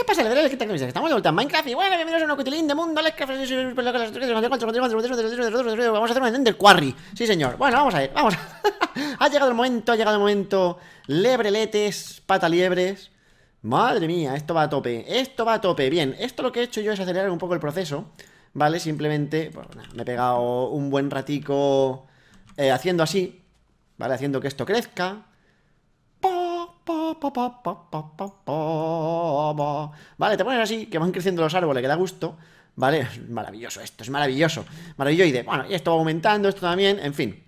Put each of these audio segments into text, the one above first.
¿Qué pasa? Le daré Estamos de vuelta en Minecraft y bueno, bienvenidos a un cutilín de mundo. Vamos a hacer un Ender Quarry. Sí, señor. Bueno, vamos a ver, vamos. ha llegado el momento, ha llegado el momento. Lebreletes, pataliebres. Madre mía, esto va a tope. Esto va a tope. Bien, esto lo que he hecho yo es acelerar un poco el proceso. ¿Vale? Simplemente, me he pegado un buen ratico haciendo así. ¿Vale? Haciendo que esto crezca. Vale, te pones así, que van creciendo los árboles, que da gusto. ¿Vale? maravilloso esto, es maravilloso. maravilloso de Bueno, y esto va aumentando, esto también, en fin.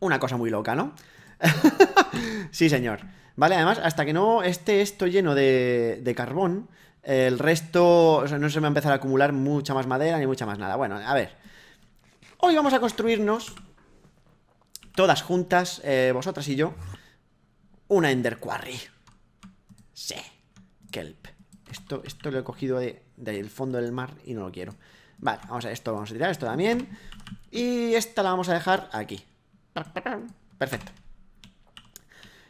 Una cosa muy loca, ¿no? sí, señor. Vale, además, hasta que no esté esto lleno de, carbón, el resto, no se me va a empezar a acumular mucha más madera ni mucha más nada. Bueno, a ver. Hoy vamos a construirnos, todas juntas, eh, vosotras y yo, una Ender Quarry. Sí. Kelp. Esto, esto lo he cogido del fondo del mar y no lo quiero. Vale, vamos a esto, vamos a tirar esto también. Y esta la vamos a dejar aquí. Perfecto.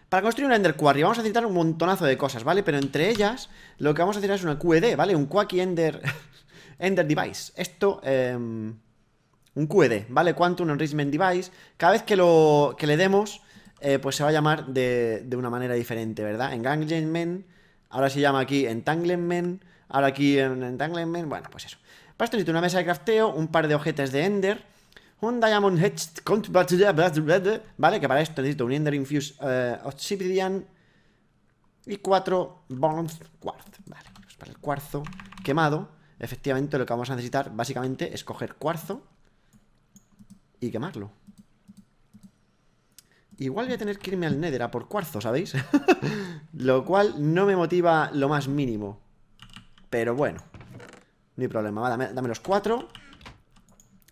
Para construir una Ender Quarry vamos a necesitar un montonazo de cosas, ¿vale? Pero entre ellas lo que vamos a hacer es una QED, ¿vale? Un Quacky Ender... Ender Device. Esto... Eh, un QED, ¿vale? Quantum Enrichment Device. Cada vez que, lo, que le demos eh, pues se va a llamar de, una manera diferente, ¿verdad? Engagement, ahora se llama aquí Entanglement, ahora aquí en Entanglement, bueno, pues eso. Para esto necesito una mesa de crafteo, un par de objetos de Ender, un Diamond Hedged ¿vale? Que para esto necesito un Ender Infused eh, Obsidian y cuatro Bones Quartz, ¿vale? Pues para el cuarzo quemado, efectivamente lo que vamos a necesitar básicamente es coger cuarzo y quemarlo. Igual voy a tener que irme al Nether a por cuarzo, ¿sabéis? lo cual no me motiva lo más mínimo. Pero bueno. No hay problema. dame, los cuatro.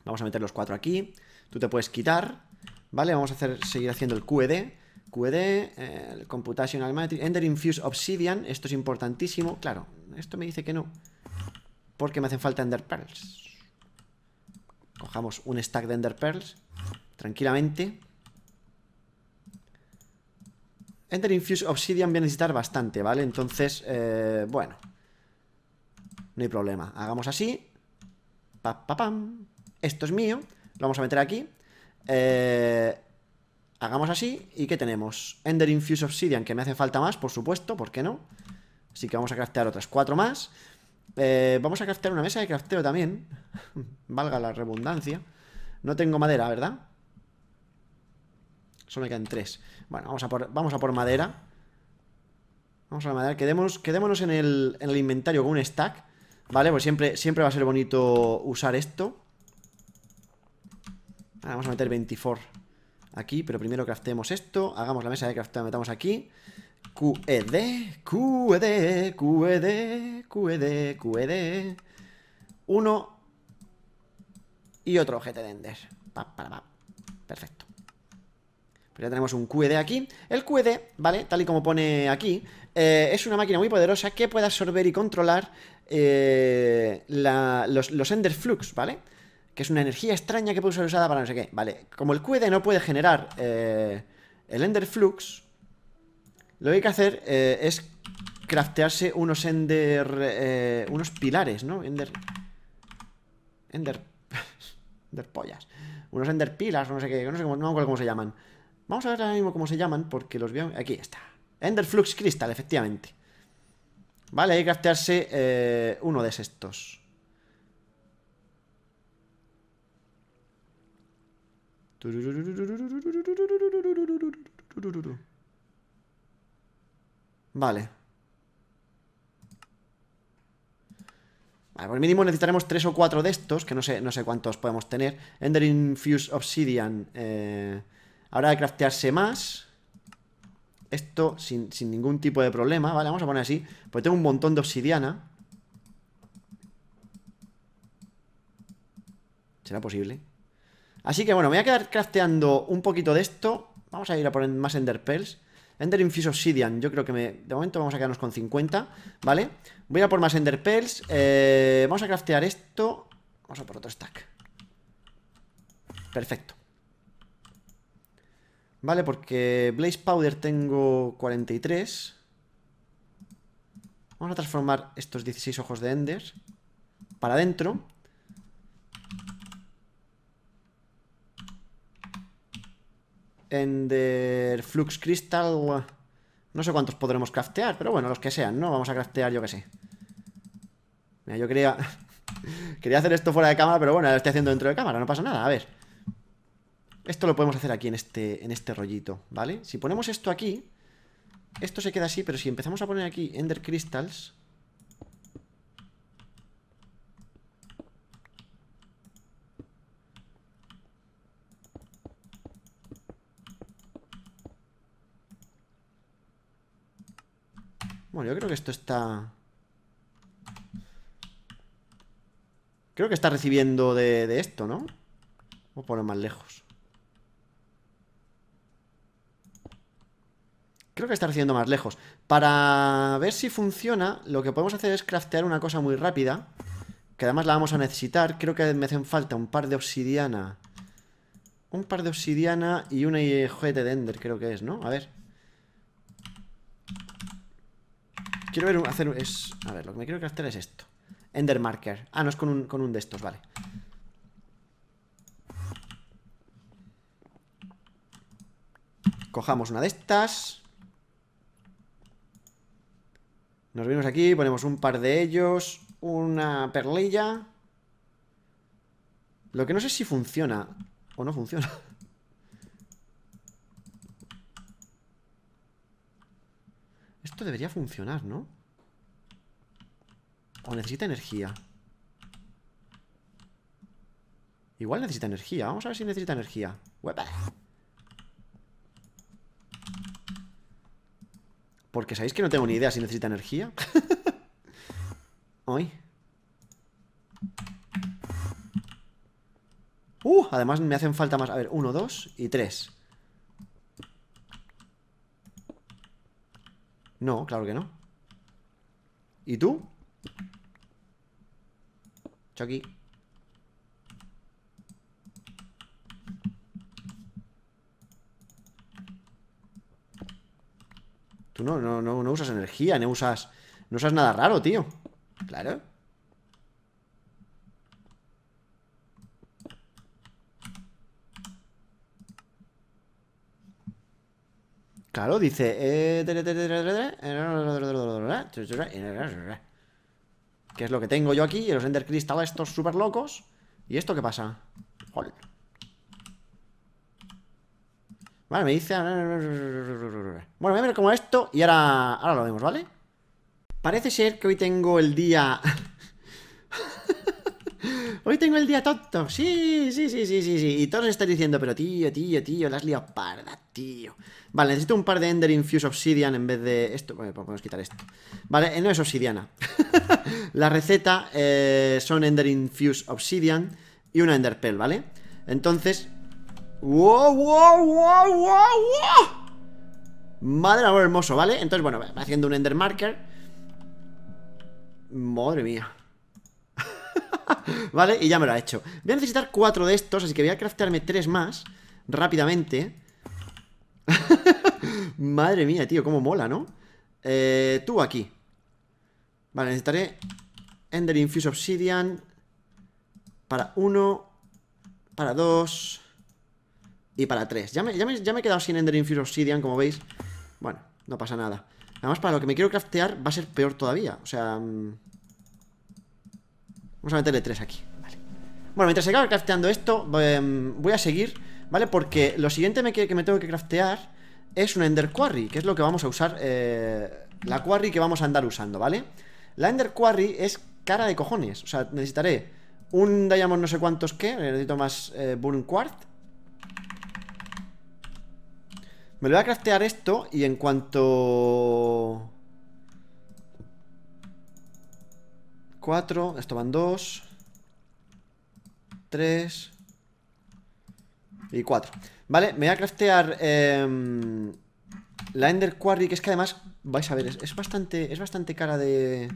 Vamos a meter los cuatro aquí. Tú te puedes quitar. ¿Vale? Vamos a hacer, seguir haciendo el QED. QED, eh, el Computational Matrix, Ender Infuse Obsidian. Esto es importantísimo. Claro, esto me dice que no. Porque me hacen falta Ender Pearls. Cojamos un stack de Ender Pearls. Tranquilamente. Ender Infuse Obsidian voy a necesitar bastante, ¿vale? Entonces, eh, bueno. No hay problema. Hagamos así. Esto es mío. Lo vamos a meter aquí. Eh, hagamos así. ¿Y qué tenemos? Ender Infuse Obsidian, que me hace falta más, por supuesto. ¿Por qué no? Así que vamos a craftear otras cuatro más. Eh, vamos a craftear una mesa de crafteo también. Valga la redundancia. No tengo madera, ¿verdad? Solo me quedan tres. Bueno, vamos a por, vamos a por madera. Vamos a la madera. quedémonos en el, inventario con un stack. Vale, pues siempre, siempre va a ser bonito usar esto. Ahora vamos a meter 24 aquí, pero primero craftemos esto. Hagamos la mesa de la metamos aquí. QED, QED, QED, QED, QED. Uno y otro objeto de Ender. Perfecto. Pero pues ya tenemos un QED aquí. El QED, ¿vale? Tal y como pone aquí, eh, es una máquina muy poderosa que puede absorber y controlar eh, los, los Ender Flux, ¿vale? Que es una energía extraña que puede ser usada para no sé qué. Vale, como el QED no puede generar eh, el Ender Flux, lo que hay que hacer es craftearse unos Ender... unos pilares, ¿no? Ender... Ender... ender pollas. Unos Ender pilas, no sé qué, no me acuerdo cómo se llaman. Vamos a ver ahora mismo cómo se llaman, porque los veo... Aquí está. Ender Flux Crystal, efectivamente. Vale, hay que craftearse eh, uno de estos. Vale. Vale, por mínimo necesitaremos tres o cuatro de estos, que no sé, no sé cuántos podemos tener. Ender Infused Obsidian. Eh... Habrá de craftearse más. Esto sin, ningún tipo de problema. Vale, vamos a poner así. Porque tengo un montón de obsidiana. ¿Será posible? Así que bueno, me voy a quedar crafteando un poquito de esto. Vamos a ir a poner más Ender Pearls. Ender Infuse Obsidian, yo creo que me... De momento vamos a quedarnos con 50, ¿vale? Voy a por más Ender Pearls. Eh, vamos a craftear esto. Vamos a por otro stack. Perfecto. Vale, porque Blaze Powder tengo 43. Vamos a transformar estos 16 ojos de Ender para adentro. Ender Flux Crystal. No sé cuántos podremos craftear, pero bueno, los que sean, ¿no? Vamos a craftear, yo que sé. Mira, yo quería... quería hacer esto fuera de cámara, pero bueno, lo estoy haciendo dentro de cámara, no pasa nada. A ver. Esto lo podemos hacer aquí en este, en este rollito, ¿vale? Si ponemos esto aquí, esto se queda así, pero si empezamos a poner aquí Ender Crystals... Bueno, yo creo que esto está... Creo que está recibiendo de, esto, ¿no? Vamos a poner más lejos Creo que está haciendo más lejos. Para ver si funciona, lo que podemos hacer es craftear una cosa muy rápida. Que además la vamos a necesitar. Creo que me hacen falta un par de obsidiana. Un par de obsidiana y una IJT de ender, creo que es, ¿no? A ver. Quiero ver, hacer... Es, a ver, lo que me quiero craftear es esto. Ender marker. Ah, no, es con un, con un de estos, vale. Cojamos una de estas. Nos vimos aquí, ponemos un par de ellos, una perlilla. Lo que no sé si funciona o no funciona. Esto debería funcionar, ¿no? O necesita energía. Igual necesita energía. Vamos a ver si necesita energía. Porque sabéis que no tengo ni idea si necesita energía. Hoy. Uh, además me hacen falta más. A ver, uno, dos y tres. No, claro que no. ¿Y tú? Chucky. Tú no, usas energía, no usas, no nada raro, tío. Claro. Claro, dice... ¿Qué es lo que tengo yo aquí? Y Los Ender Crystal estos súper locos. ¿Y esto qué pasa? Joder. Vale, me dice... Bueno, voy a ver como esto y ahora, ahora lo vemos, ¿vale? Parece ser que hoy tengo el día... hoy tengo el día tonto. Sí, sí, sí, sí, sí, sí. Y todos están diciendo, pero tío, tío, tío, las has liado parda, tío. Vale, necesito un par de Ender Infuse Obsidian en vez de esto. Pues podemos quitar esto. Vale, eh, no es obsidiana. la receta eh, son Ender Infuse Obsidian y una Ender Pearl, ¿vale? Entonces, ¡Wow, wow, wow, wow, wow! Madre amor hermoso, ¿vale? Entonces, bueno, va haciendo un Ender Marker. Madre mía. ¿Vale? Y ya me lo ha hecho. Voy a necesitar cuatro de estos, así que voy a craftarme tres más. Rápidamente. Madre mía, tío, cómo mola, ¿no? Eh, tú aquí. Vale, necesitaré Ender Infuse Obsidian. Para uno. Para dos y para 3 ya me, ya, me, he quedado sin Ender Infuse Obsidian, como veis Bueno, no pasa nada Además, para lo que me quiero craftear va a ser peor todavía O sea... Mm, vamos a meterle 3 aquí vale. Bueno, mientras se acaba crafteando esto Voy mm, a seguir, ¿vale? Porque lo siguiente que, me tengo que craftear Es un Ender Quarry Que es lo que vamos a usar eh, La Quarry que vamos a andar usando, ¿vale? La Ender Quarry es cara de cojones O sea, necesitaré un Diamond no sé cuántos que Necesito más eh, Burn Quartz me lo voy a craftear esto y en cuanto... 4, esto van 2, 3 y 4. Vale, me voy a craftear em, la Ender Quarry, que es que además, vais a ver, es, bastante, es bastante cara de,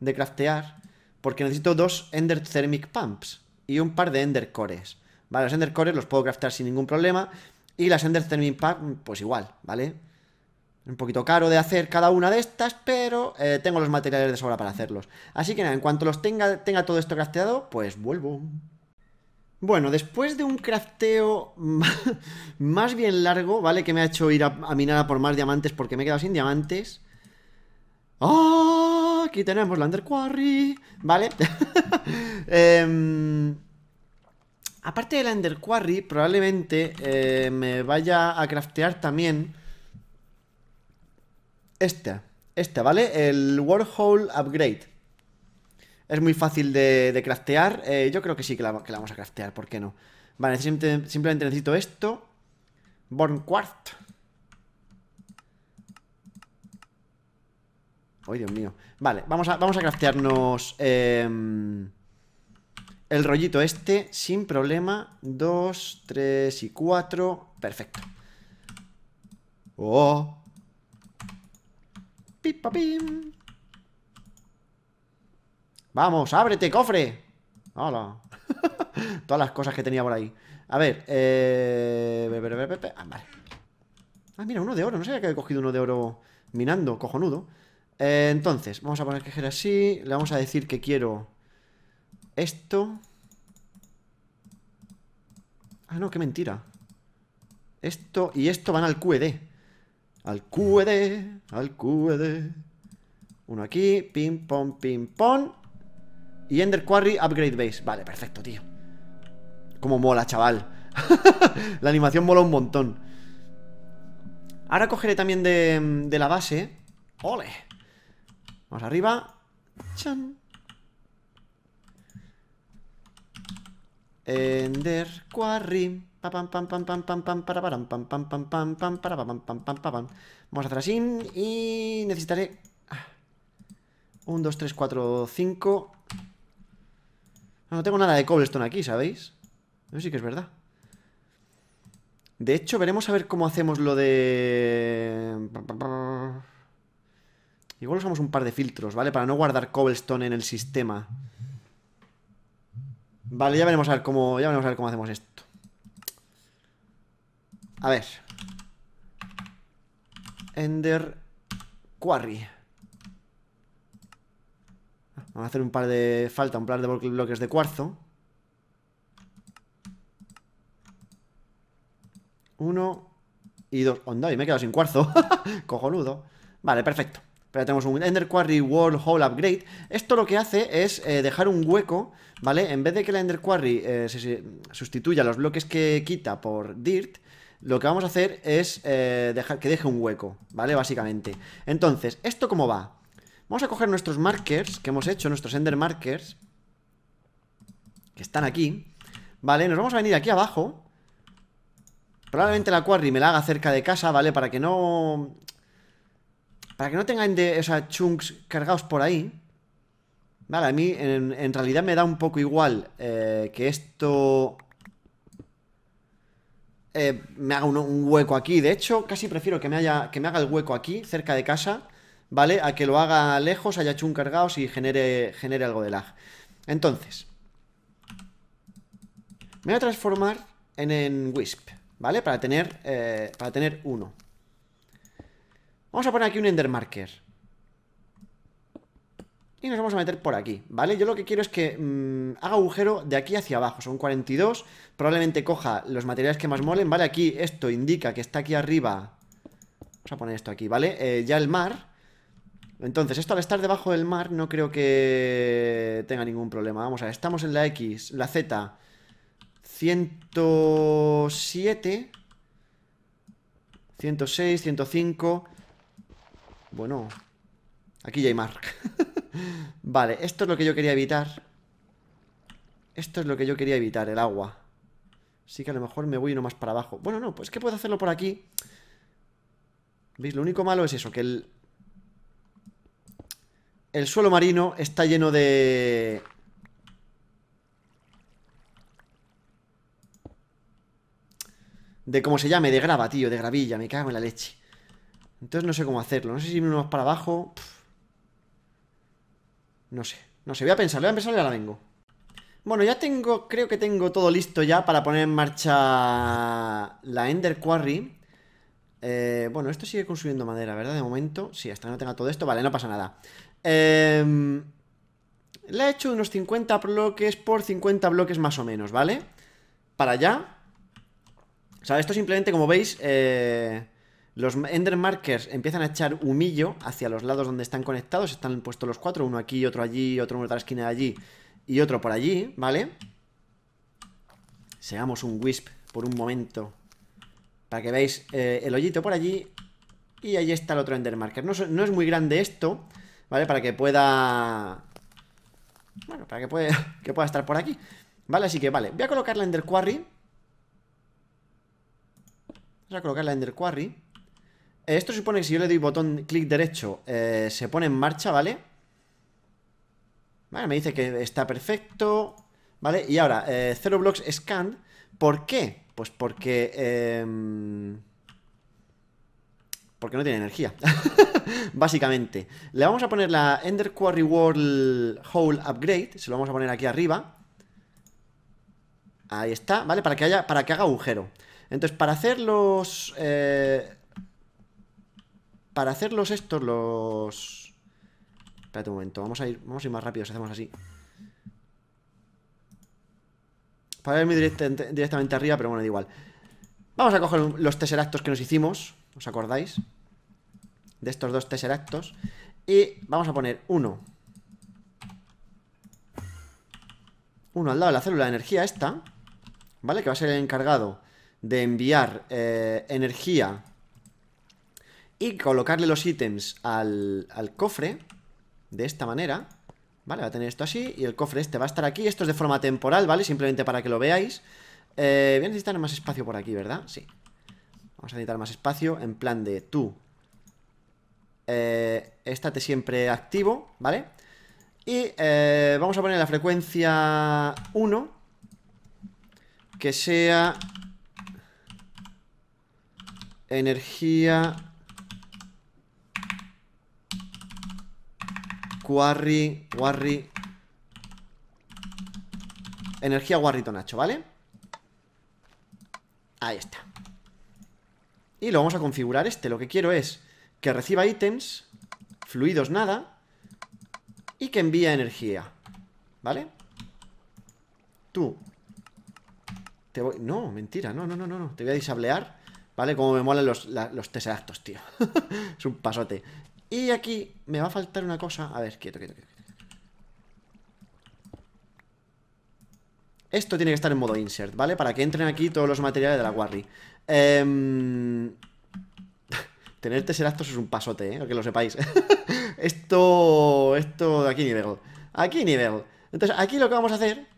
de craftear, porque necesito dos Ender Thermic Pumps y un par de Ender Cores. Vale, los Ender Cores los puedo craftear sin ningún problema, y las Termin Pack, pues igual, ¿vale? Un poquito caro de hacer cada una de estas, pero eh, tengo los materiales de sobra para hacerlos. Así que nada, en cuanto los tenga, tenga todo esto crafteado, pues vuelvo. Bueno, después de un crafteo más bien largo, ¿vale? Que me ha hecho ir a, minar por más diamantes porque me he quedado sin diamantes. ¡Oh! Aquí tenemos la Quarry ¿vale? eh, Aparte del Ender Quarry, probablemente eh, me vaya a craftear también esta, esta, ¿vale? El Warhole Upgrade. Es muy fácil de, craftear. Eh, yo creo que sí que la, vamos a craftear, ¿por qué no? Vale, simplemente, necesito esto. Born Quartz. ¡Ay, Dios mío! Vale, vamos a, vamos a craftearnos... Em, el rollito este sin problema. Dos, tres y cuatro Perfecto. ¡Oh! ¡Pipa ¡Vamos, ábrete, cofre! ¡Hola! Todas las cosas que tenía por ahí. A ver, eh... Ah, vale. Ah, mira, uno de oro. No sabía que había cogido uno de oro minando, cojonudo. Eh, entonces, vamos a poner que así. Le vamos a decir que quiero esto... Ah, no, qué mentira. Esto y esto van al QED. Al QED, al QED. Uno aquí, pim, pom, ping pom Y Ender Quarry, upgrade base. Vale, perfecto, tío. Como mola, chaval. la animación mola un montón. Ahora cogeré también de, de la base. ¡Ole! Vamos arriba. ¡Chan! Ender Quarry. Vamos a hacer así. Y necesitaré. 1, 2, 3, 4, 5. No tengo nada de cobblestone aquí, ¿sabéis? Eso sí que es verdad. De hecho, veremos a ver cómo hacemos lo de... Igual usamos un par de filtros, ¿vale? Para no guardar cobblestone en el sistema. Vale, ya veremos a ver cómo, ya veremos a ver cómo hacemos esto. A ver. Ender Quarry. Ah, vamos a hacer un par de... Falta un par de bloques de cuarzo. Uno y dos. Onda, y me he quedado sin cuarzo. Cojonudo. Vale, perfecto. Pero tenemos un Ender Quarry World Hole Upgrade. Esto lo que hace es eh, dejar un hueco, ¿vale? En vez de que la Ender Quarry eh, se, sustituya los bloques que quita por Dirt, lo que vamos a hacer es eh, dejar que deje un hueco, ¿vale? Básicamente. Entonces, ¿esto cómo va? Vamos a coger nuestros markers que hemos hecho, nuestros Ender Markers, que están aquí, ¿vale? Nos vamos a venir aquí abajo. Probablemente la Quarry me la haga cerca de casa, ¿vale? Para que no para que no tengan de, chunks cargados por ahí. Vale, a mí en, realidad me da un poco igual eh, que esto eh, me haga un, hueco aquí. De hecho, casi prefiero que me, haga el hueco aquí, cerca de casa, ¿vale? A que lo haga lejos, haya chunks cargados y genere, genere algo de lag. Entonces, me voy a transformar en, Wisp, ¿vale? Para tener, eh, para tener uno. Vamos a poner aquí un endermarker. Y nos vamos a meter por aquí, ¿vale? Yo lo que quiero es que mm, haga agujero de aquí hacia abajo. Son 42. Probablemente coja los materiales que más molen, ¿vale? Aquí esto indica que está aquí arriba. Vamos a poner esto aquí, ¿vale? Eh, ya el mar. Entonces, esto al estar debajo del mar no creo que tenga ningún problema. Vamos a ver, estamos en la X, la Z. 107. 106, 105. Bueno, aquí ya hay mar. vale, esto es lo que yo quería evitar. Esto es lo que yo quería evitar, el agua. Sí que a lo mejor me voy uno más para abajo. Bueno, no, pues que puedo hacerlo por aquí. ¿Veis? Lo único malo es eso, que el... El suelo marino está lleno de... De cómo se llame, de grava, tío, de gravilla, me cago en la leche. Entonces no sé cómo hacerlo. No sé si uno más para abajo. No sé. No sé, voy a pensar, voy a pensar, y ahora vengo. Bueno, ya tengo, creo que tengo todo listo ya para poner en marcha la Ender Quarry. Eh, bueno, esto sigue consumiendo madera, ¿verdad? De momento, sí, hasta que no tenga todo esto, vale, no pasa nada. Em, le he hecho unos 50 bloques por 50 bloques más o menos, ¿vale? Para allá. O sea, esto simplemente, como veis, eh, los Ender Markers empiezan a echar humillo hacia los lados donde están conectados. Están puestos los cuatro, uno aquí, otro allí, otro en otra esquina de allí y otro por allí, ¿vale? Seamos un Wisp por un momento para que veáis eh, el hoyito por allí y ahí está el otro Ender No, es muy grande esto, ¿vale? Para que pueda... Bueno, para que, que pueda estar por aquí. Vale, así que vale, voy a colocar la Ender Quarry. Voy a colocar la Ender Quarry. Esto supone que si yo le doy botón clic derecho, eh, se pone en marcha, ¿vale? Vale, me dice que está perfecto, ¿vale? Y ahora, 0 eh, Blocks Scan, ¿por qué? Pues porque... Em, porque no tiene energía, básicamente. Le vamos a poner la Ender Quarry World Hole Upgrade, se lo vamos a poner aquí arriba. Ahí está, ¿vale? Para que, haya, para que haga agujero. Entonces, para hacer los... Eh, para hacerlos estos, los... Espérate un momento, vamos a ir, vamos a ir más rápido si hacemos así. Para irme directamente arriba, pero bueno, da igual. Vamos a coger los tesseractos que nos hicimos, ¿os acordáis? De estos dos tesseractos. Y vamos a poner uno. Uno al lado de la célula de energía esta, ¿vale? Que va a ser el encargado de enviar eh, energía y colocarle los ítems al, al cofre de esta manera. Vale, va a tener esto así y el cofre este va a estar aquí. Esto es de forma temporal, ¿vale? Simplemente para que lo veáis. Eh, voy a necesitar más espacio por aquí, ¿verdad? Sí. Vamos a necesitar más espacio en plan de tú. Eh, estate siempre activo, ¿vale? Y eh, vamos a poner la frecuencia 1. Que sea... Energía Quarry, Quarry Energía guarrito Nacho, ¿vale? Ahí está Y lo vamos a configurar este Lo que quiero es que reciba ítems Fluidos nada Y que envíe energía ¿Vale? Tú Te voy... No, mentira, no, no, no, no Te voy a disablear ¿Vale? Como me molan los, la, los tío. es un pasote. Y aquí me va a faltar una cosa. A ver, quieto, quieto, quieto. Esto tiene que estar en modo insert, ¿vale? Para que entren aquí todos los materiales de la quarry. Eh... Em, tener teseractos es un pasote, ¿eh? Que lo sepáis. esto... Esto... De aquí nivel. Aquí nivel. Entonces, aquí lo que vamos a hacer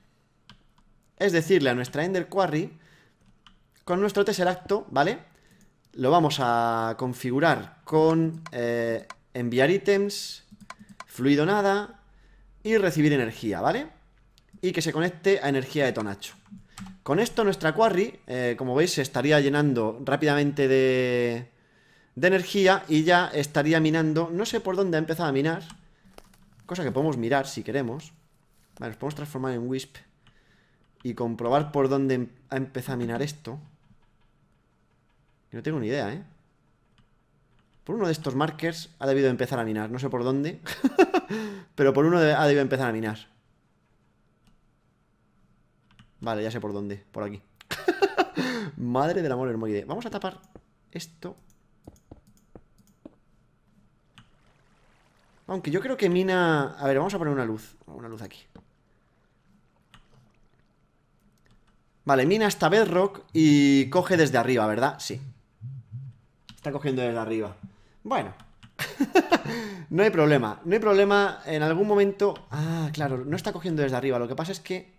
es decirle a nuestra Ender Quarry con nuestro tesseracto, ¿vale? Lo vamos a configurar con eh, enviar ítems, fluido nada y recibir energía, ¿vale? Y que se conecte a energía de Tonacho. Con esto nuestra quarry, eh, como veis, se estaría llenando rápidamente de, de energía y ya estaría minando. No sé por dónde ha empezado a minar, cosa que podemos mirar si queremos. Vale, nos podemos transformar en Wisp y comprobar por dónde ha empezado a minar esto. No tengo ni idea, ¿eh? Por uno de estos markers ha debido empezar a minar. No sé por dónde. pero por uno ha debido empezar a minar. Vale, ya sé por dónde. Por aquí. Madre del amor hermoide. Vamos a tapar esto. Aunque yo creo que mina... A ver, vamos a poner una luz. Una luz aquí. Vale, mina hasta bedrock y coge desde arriba, ¿verdad? Sí. Está cogiendo desde arriba. Bueno. no hay problema. No hay problema. En algún momento... Ah, claro. No está cogiendo desde arriba. Lo que pasa es que...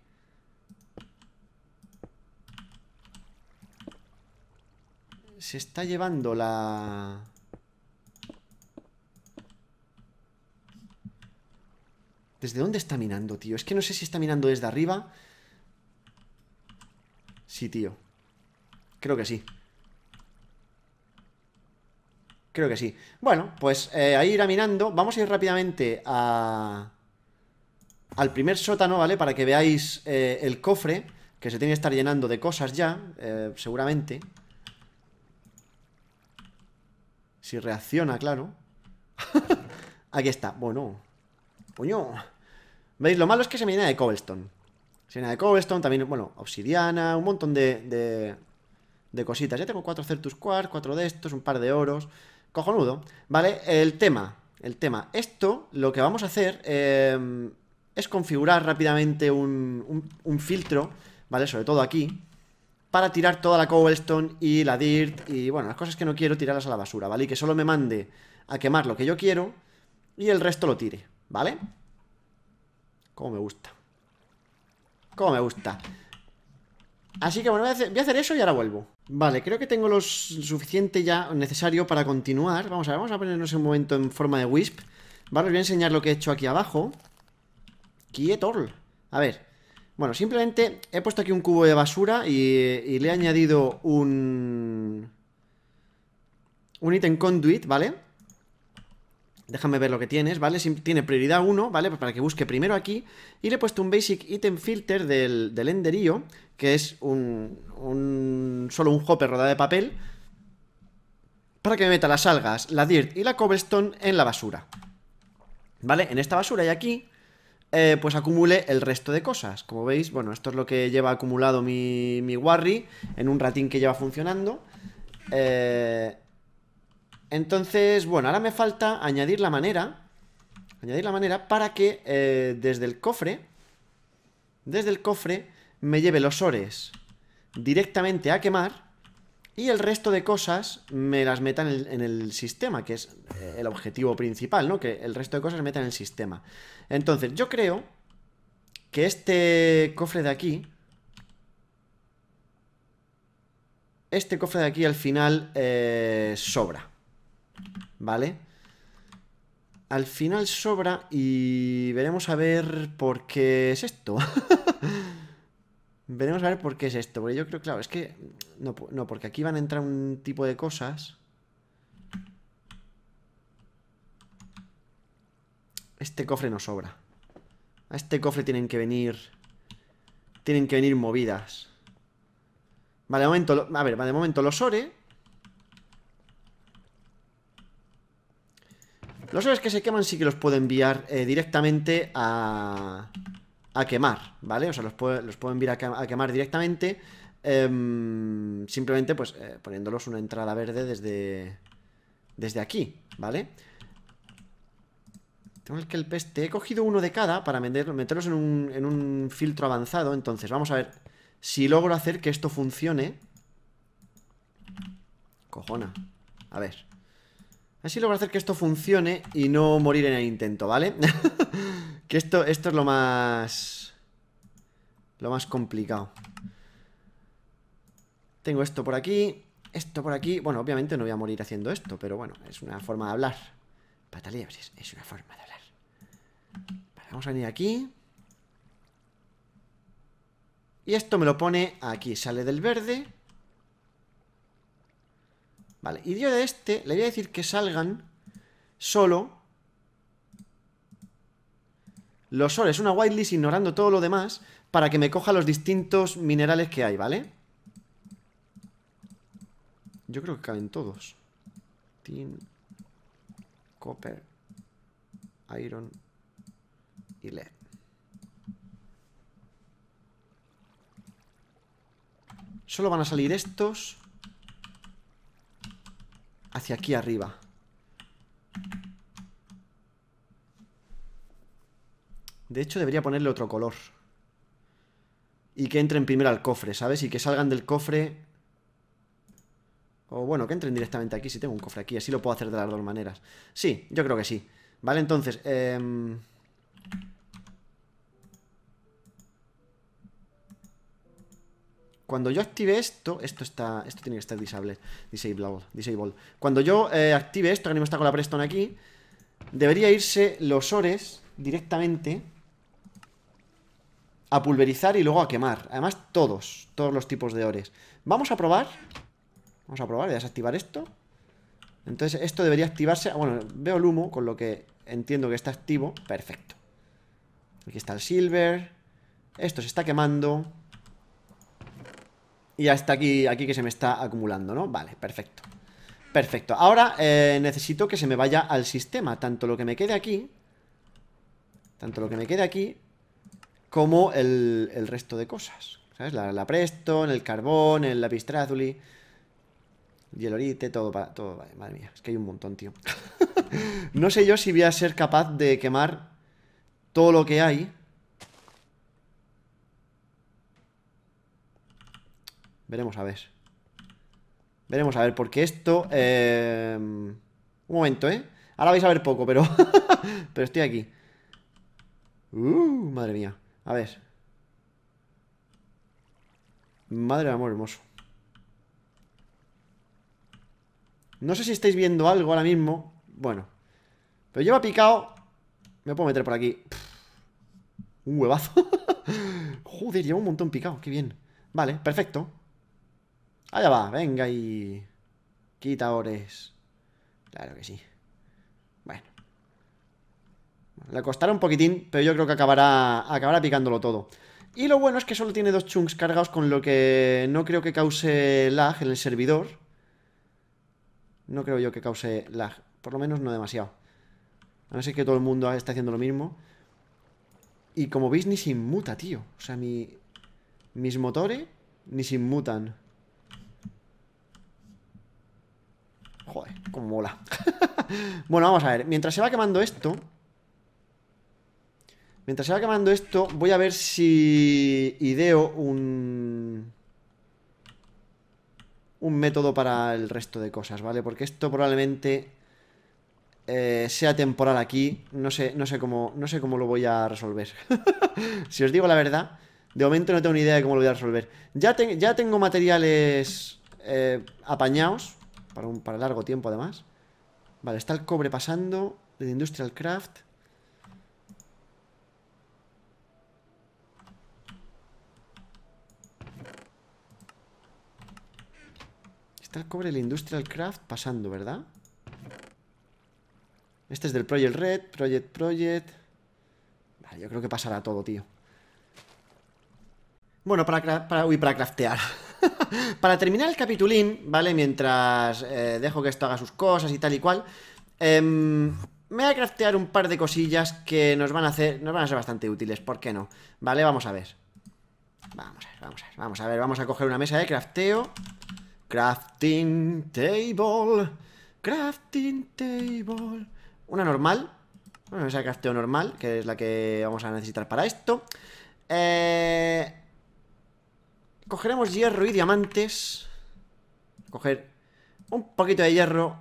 Se está llevando la... ¿Desde dónde está minando, tío? Es que no sé si está minando desde arriba. Sí, tío. Creo que sí. Creo que sí. Bueno, pues eh, ahí irá minando. Vamos a ir rápidamente a... Al primer sótano, ¿vale? Para que veáis eh, el cofre, que se tiene que estar llenando de cosas ya, eh, seguramente. Si reacciona, claro. Aquí está. Bueno. puño. ¿Veis? Lo malo es que se me llena de cobblestone. Se llena de cobblestone, también, bueno, obsidiana, un montón de, de, cositas. Ya tengo cuatro certus quartz, cuatro de estos, un par de oros. Cojonudo. ¿Vale? El tema. El tema. Esto lo que vamos a hacer em, es configurar rápidamente un, filtro, ¿vale? Sobre todo aquí. Para tirar toda la cobblestone y la dirt y, bueno, las cosas que no quiero tirarlas a la basura, ¿vale? Y que solo me mande a quemar lo que yo quiero y el resto lo tire, ¿vale? Como me gusta. Como me gusta. Así que, bueno, voy a hacer eso y ahora vuelvo. Vale, creo que tengo lo suficiente ya necesario para continuar. Vamos a vamos a ponernos un momento en forma de Wisp. Vale, os voy a enseñar lo que he hecho aquí abajo. Quietorl. A ver. Bueno, simplemente he puesto aquí un cubo de basura y, y le he añadido un... Un ítem conduit, ¿vale? Déjame ver lo que tienes, ¿vale? Tiene prioridad 1, ¿vale? Pues para que busque primero aquí. Y le he puesto un basic item filter del, enderío, que es un, un, solo un hopper rodado de papel, para que me meta las algas, la dirt y la cobblestone en la basura. ¿Vale? En esta basura y aquí, eh, pues acumule el resto de cosas. Como veis, bueno, esto es lo que lleva acumulado mi, mi Warry en un ratín que lleva funcionando. Eh... Entonces, bueno, ahora me falta añadir la manera. Añadir la manera para que eh, desde el cofre. Desde el cofre me lleve los ores directamente a quemar. Y el resto de cosas me las meta en el, sistema, que es eh, el objetivo principal, ¿no? Que el resto de cosas meta en el sistema. Entonces, yo creo que este cofre de aquí, este cofre de aquí al final eh, sobra. ¿vale? Al final sobra y veremos a ver por qué es esto. veremos a ver por qué es esto, porque yo creo, claro, es que... No, no, porque aquí van a entrar un tipo de cosas... Este cofre no sobra. A este cofre tienen que venir... Tienen que venir movidas. Vale, de momento... a ver, de momento los ore... Los sabes que se queman sí que los puedo enviar eh, directamente a, a quemar, ¿vale? O sea, los puedo, enviar a, quemar directamente. Em, simplemente, pues, eh, poniéndolos una entrada verde desde, desde aquí, ¿vale? Tengo el que el peste. He cogido uno de cada para meterlos en un, en un filtro avanzado. Entonces, vamos a ver si logro hacer que esto funcione. Cojona. A ver. Así logro hacer que esto funcione y no morir en el intento, ¿vale? que esto, esto es lo más... Lo más complicado. Tengo esto por aquí, esto por aquí. Bueno, obviamente no voy a morir haciendo esto, pero bueno, es una forma de hablar. Pataliebres, es una forma de hablar. Vale, vamos a venir aquí. Y esto me lo pone aquí, sale del verde. Vale, y yo de este le voy a decir que salgan solo los soles, una whitelist ignorando todo lo demás para que me coja los distintos minerales que hay, ¿vale? Yo creo que caben todos. Tin, copper, iron y lead. Solo van a salir estos hacia aquí arriba. De hecho, debería ponerle otro color. Y que entren primero al cofre, ¿sabes? Y que salgan del cofre... O bueno, que entren directamente aquí, si tengo un cofre aquí. Así lo puedo hacer de las dos maneras. Sí, yo creo que sí. Vale, entonces... Eh... Cuando yo active esto, esto está, esto tiene que estar disable, disable, disable. Cuando yo eh, active esto, que mismo está con la Preston aquí, debería irse los ores directamente a pulverizar y luego a quemar. Además, todos, todos los tipos de ores. Vamos a probar. Vamos a probar, voy a desactivar esto. Entonces, esto debería activarse. Bueno, veo el humo, con lo que entiendo que está activo. Perfecto. Aquí está el silver. Esto se está quemando. Y hasta está aquí, aquí que se me está acumulando, ¿no? Vale, perfecto. Perfecto. Ahora eh, necesito que se me vaya al sistema. Tanto lo que me quede aquí. Tanto lo que me quede aquí. Como el, el resto de cosas. ¿Sabes? La, la Preston, el carbón, el lapistrázuli. Hielorite, todo para. Todo, vale, madre mía, es que hay un montón, tío. no sé yo si voy a ser capaz de quemar todo lo que hay. Veremos a ver. Veremos a ver, porque esto... Em, un momento, ¿eh? Ahora vais a ver poco, pero... pero estoy aquí. Uh, madre mía. A ver. Madre de amor hermoso. No sé si estáis viendo algo ahora mismo. Bueno. Pero lleva picado. Me puedo meter por aquí. Un huevazo. Joder, lleva un montón picado. Qué bien. Vale, perfecto. Allá va, venga y... Quita ores. Claro que sí. Bueno. Le costará un poquitín, pero yo creo que acabará, acabará picándolo todo. Y lo bueno es que solo tiene dos chunks cargados, con lo que no creo que cause lag en el servidor. No creo yo que cause lag. Por lo menos no demasiado. A ver si que todo el mundo está haciendo lo mismo. Y como veis, ni se inmuta, tío. O sea, mi... mis motores ni se inmutan. Joder, como mola. bueno, vamos a ver. Mientras se va quemando esto... Mientras se va quemando esto, voy a ver si ideo un... Un método para el resto de cosas, ¿vale? Porque esto probablemente eh, sea temporal aquí. No sé, no, sé cómo, no sé cómo lo voy a resolver. si os digo la verdad, de momento no tengo ni idea de cómo lo voy a resolver. Ya, ya tengo materiales eh, apañados para, un, largo tiempo además. Vale, está el cobre pasando de Industrial Craft. Está el cobre del Industrial Craft pasando, ¿verdad? Este es del Project Red, Project Project... Vale, yo creo que pasará todo, tío. Bueno, para, para, uy, para craftear. para terminar el capitulín, ¿vale? Mientras eh, dejo que esto haga sus cosas y tal y cual, em, me voy a craftear un par de cosillas que nos van a hacer, nos van a ser bastante útiles, ¿por qué no? ¿Vale? Vamos a ver. Vamos a ver, vamos a ver, vamos a ver, vamos a coger una mesa de crafteo. Crafting table. Crafting table. Una normal. Una mesa de crafteo normal, que es la que vamos a necesitar para esto. Eh, Cogeremos hierro y diamantes. Coger un poquito de hierro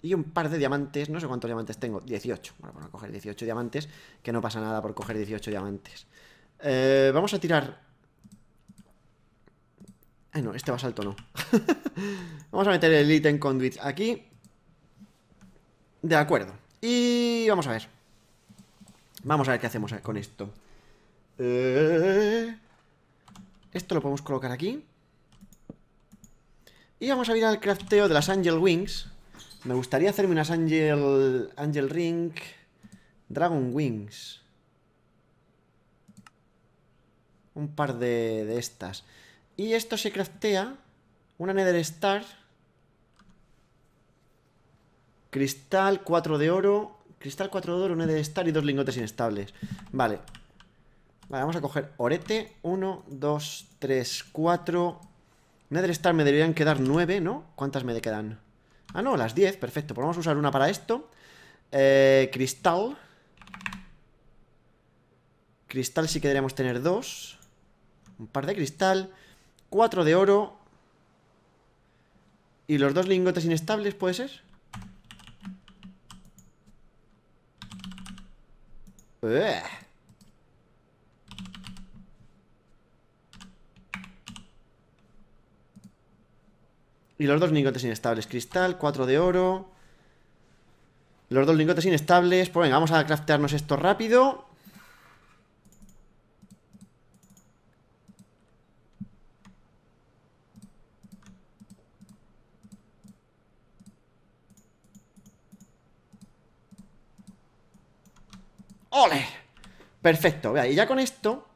y un par de diamantes. No sé cuántos diamantes tengo. 18. Bueno, vamos pues a coger 18 diamantes, que no pasa nada por coger 18 diamantes. Eh, vamos a tirar... Ah, no, este basalto no. vamos a meter el ítem conduit aquí. De acuerdo. Y vamos a ver. Vamos a ver qué hacemos con esto. Eh... Esto lo podemos colocar aquí. Y vamos a ir al crafteo de las Angel Wings. Me gustaría hacerme unas Angel... Angel Ring... Dragon Wings. Un par de, de estas. Y esto se craftea... Una Nether Star... Cristal, 4 de oro... Cristal, 4 de oro, Nether Star y dos lingotes inestables. Vale. Vale, vamos a coger orete. 1, 2, 3, 4. me deberían quedar nueve, ¿no? ¿Cuántas me quedan? Ah, no, las 10, perfecto. Pues vamos a usar una para esto. Eh, cristal. Cristal sí que tener dos. Un par de cristal. Cuatro de oro. Y los dos lingotes inestables, ¿puede ser? Eh. Y los dos lingotes inestables. Cristal, cuatro de oro. Los dos lingotes inestables. Pues venga, vamos a craftearnos esto rápido. ¡Ole! Perfecto, y ya con esto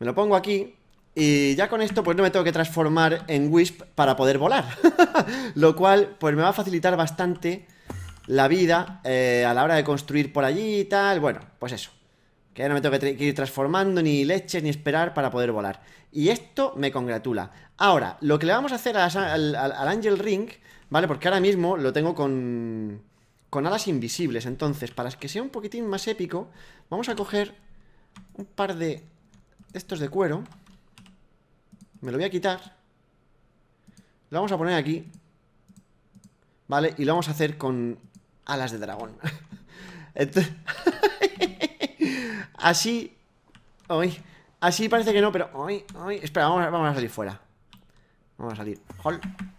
Me lo pongo aquí y ya con esto, pues no me tengo que transformar en Wisp para poder volar. Lo cual, pues me va a facilitar bastante la vida eh, a la hora de construir por allí y tal. Bueno, pues eso. Que ya no me tengo que, ir transformando ni leches ni esperar para poder volar. Y esto me congratula. Ahora, lo que le vamos a hacer al, Angel Ring, ¿vale? Porque ahora mismo lo tengo con, con alas invisibles. Entonces, para que sea un poquitín más épico, vamos a coger un par de estos de cuero. Me lo voy a quitar. Lo vamos a poner aquí. ¿Vale? Y lo vamos a hacer con alas de dragón. así... Hoy, así parece que no, pero... Hoy, Espera, vamos a, salir fuera. Vamos a salir.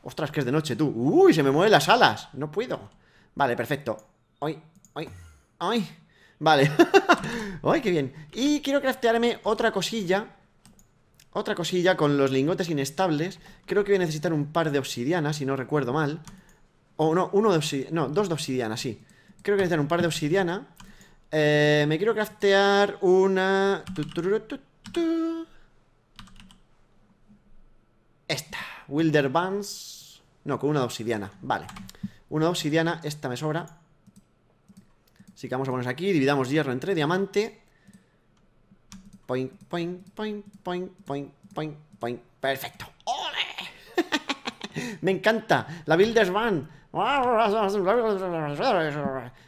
Ostras, que es de noche, tú. Uy, se me mueven las alas. No puedo. Vale, perfecto. Hoy, hoy, hoy. Vale. hoy, qué bien. Y quiero craftearme otra cosilla otra cosilla, con los lingotes inestables Creo que voy a necesitar un par de obsidiana, Si no recuerdo mal O no, uno de obsidiana, no, dos de obsidiana, sí Creo que voy a necesitar un par de obsidiana eh, Me quiero craftear una Esta Wilder Bands No, con una de obsidiana, vale Una de obsidiana, esta me sobra Así que vamos a ponernos aquí Dividamos hierro entre diamante Point, point, point, point, point, point, point. Perfecto. ¡Ole! Me encanta. La Builders Van.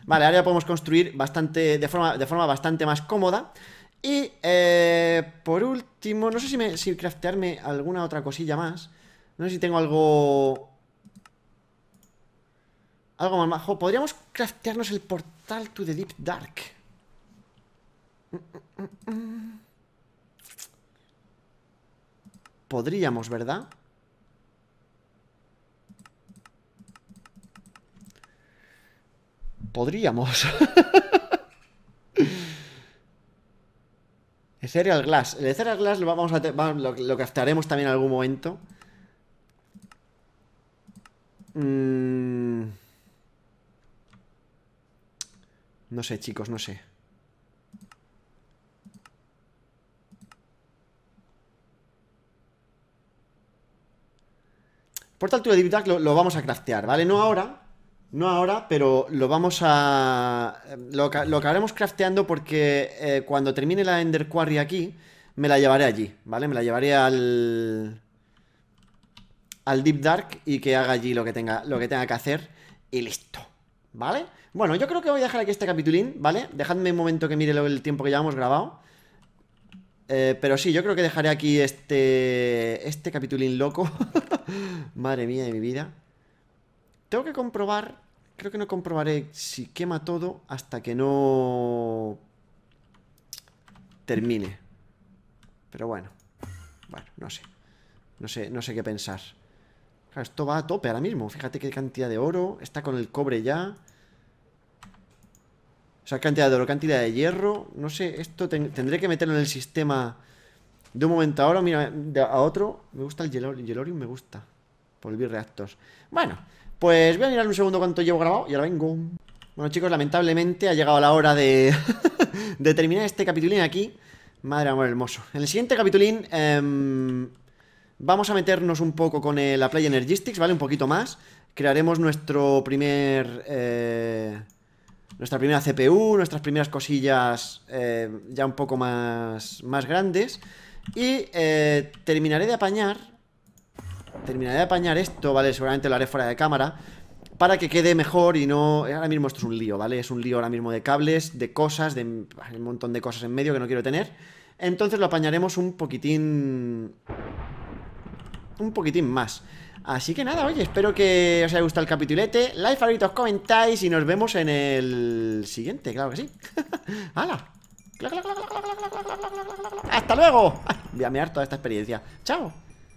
Vale, ahora podemos construir bastante, de, forma, de forma bastante más cómoda. Y eh, por último, no sé si, me, si craftearme alguna otra cosilla más. No sé si tengo algo... Algo más majo. Podríamos craftearnos el portal to the Deep Dark. Mm, mm, mm, Podríamos, ¿verdad? Podríamos. Ethereal Glass. El Ethereal Glass lo, vamos a lo, también en algún momento. Mm. No sé, chicos, no sé. Portal altura de Deep Dark lo, vamos a craftear, ¿vale? No ahora, no ahora, pero lo vamos a... Lo, lo acabaremos crafteando porque eh, cuando termine la Ender Quarry aquí, me la llevaré allí, ¿vale? Me la llevaré al... Al Deep Dark y que haga allí lo que tenga, lo que, tenga que hacer y listo, ¿vale? Bueno, yo creo que voy a dejar aquí este capitulín, ¿vale? Dejadme un momento que mire el tiempo que ya hemos grabado. Eh, pero sí, yo creo que dejaré aquí este, este capitulín loco. Madre mía de mi vida. Tengo que comprobar, creo que no comprobaré si quema todo hasta que no termine. Pero bueno, bueno, no sé. No sé, no sé qué pensar. esto va a tope ahora mismo. Fíjate qué cantidad de oro. Está con el cobre ya. O sea, cantidad de oro, cantidad de hierro. No sé, esto tendré que meterlo en el sistema de un momento a otro. Mira, a otro. Me gusta el Gelorium, me gusta. reactos Bueno, pues voy a mirar un segundo cuánto llevo grabado y ahora vengo. Bueno, chicos, lamentablemente ha llegado la hora de, de terminar este capitulín aquí. Madre amor hermoso. En el siguiente capitulín em, vamos a meternos un poco con la Play Energistics, ¿vale? Un poquito más. Crearemos nuestro primer... Eh, nuestra primera CPU, nuestras primeras cosillas eh, ya un poco más, más grandes. Y eh, terminaré de apañar, terminaré de apañar esto, ¿vale? Seguramente lo haré fuera de cámara, para que quede mejor y no... Ahora mismo esto es un lío, ¿vale? Es un lío ahora mismo de cables, de cosas, de un montón de cosas en medio que no quiero tener. Entonces lo apañaremos un poquitín... Un poquitín más. Así que nada, oye, espero que os haya gustado el capitulete. Like, favoritos, comentáis y nos vemos en el siguiente, claro que sí. ¡Hala! ¡Hasta luego! Voy a mear toda esta experiencia. ¡Chao!